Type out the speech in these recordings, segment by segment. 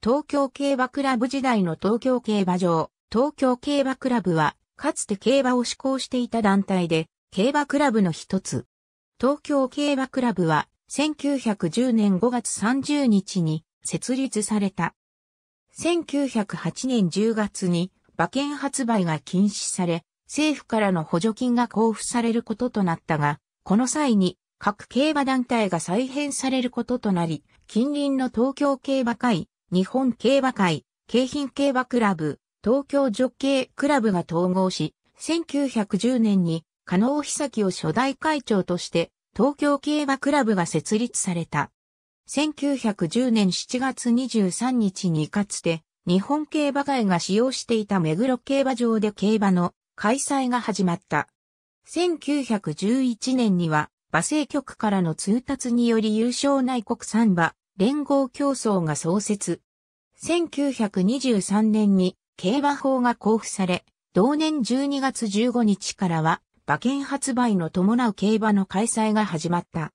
東京競馬クラブ時代の東京競馬場、東京競馬クラブは、かつて競馬を志向していた団体で、競馬クラブの一つ。東京競馬クラブは、1910年5月30日に設立された。1908年10月に馬券発売が禁止され、政府からの補助金が交付されることとなったが、この際に各競馬団体が再編されることとなり、近隣の東京競馬会、日本競馬会、京浜競馬クラブ、東京女系クラブが統合し、1910年に加納久木を初代会長として東京競馬クラブが設立された。1910年7月23日にかつて日本競馬会が使用していた目黒競馬場で競馬の開催が始まった。1911年には馬政局からの通達により優勝内国三馬、連合競争が創設。1923年に競馬法が交付され、同年12月15日からは馬券発売の伴う競馬の開催が始まった。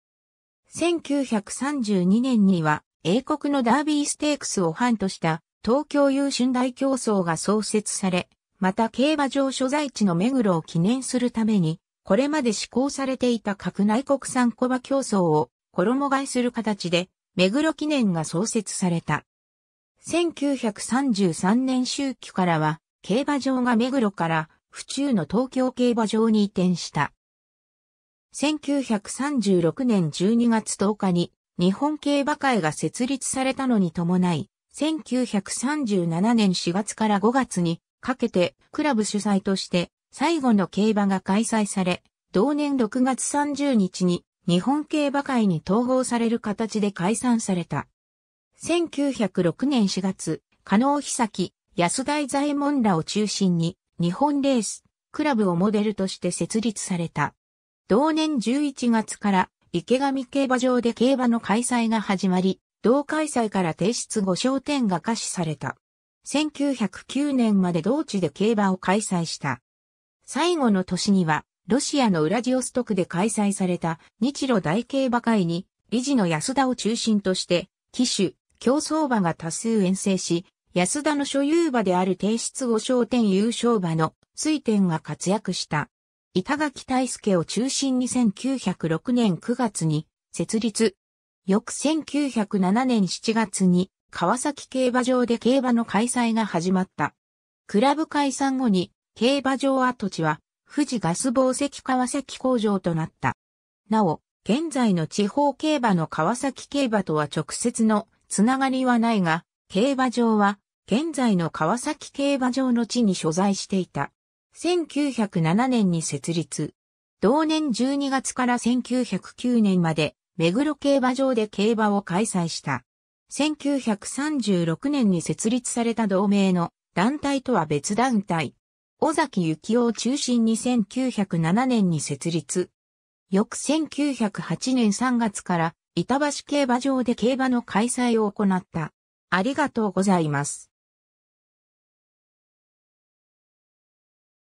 1932年には英国のダービーステークスを範とした東京優春大競争が創設され、また競馬場所在地の目黒を記念するために、これまで施行されていた格内国産小馬競争を衣替えする形で目黒記念が創設された。1933年周期からは、競馬場が目黒から府中の東京競馬場に移転した。1936年12月10日に日本競馬会が設立されたのに伴い、1937年4月から5月にかけてクラブ主催として最後の競馬が開催され、同年6月30日に日本競馬会に統合される形で解散された。1906年4月、加納久木、安田左門らを中心に日本レース、クラブをモデルとして設立された。同年11月から池上競馬場で競馬の開催が始まり、同開催から提出後商店が可視された。1909年まで同地で競馬を開催した。最後の年にはロシアのウラジオストクで開催された日露大競馬会に、理事の安田を中心として、騎手、競争馬が多数遠征し、安田の所有馬である定室五商店優勝馬の水天が活躍した。板垣大介を中心に1906年9月に設立。翌1907年7月に川崎競馬場で競馬の開催が始まった。クラブ解散後に競馬場跡地は富士ガス紡績川崎工場となった。なお、現在の地方競馬の川崎競馬とは直接のつながりはないが、競馬場は現在の川崎競馬場の地に所在していた。1907年に設立。同年12月から1909年まで、目黒競馬場で競馬を開催した。1936年に設立された同盟の団体とは別団体、尾崎幸夫を中心に1907年に設立。翌1908年3月から板橋競馬場で競馬の開催を行った。ありがとうございます。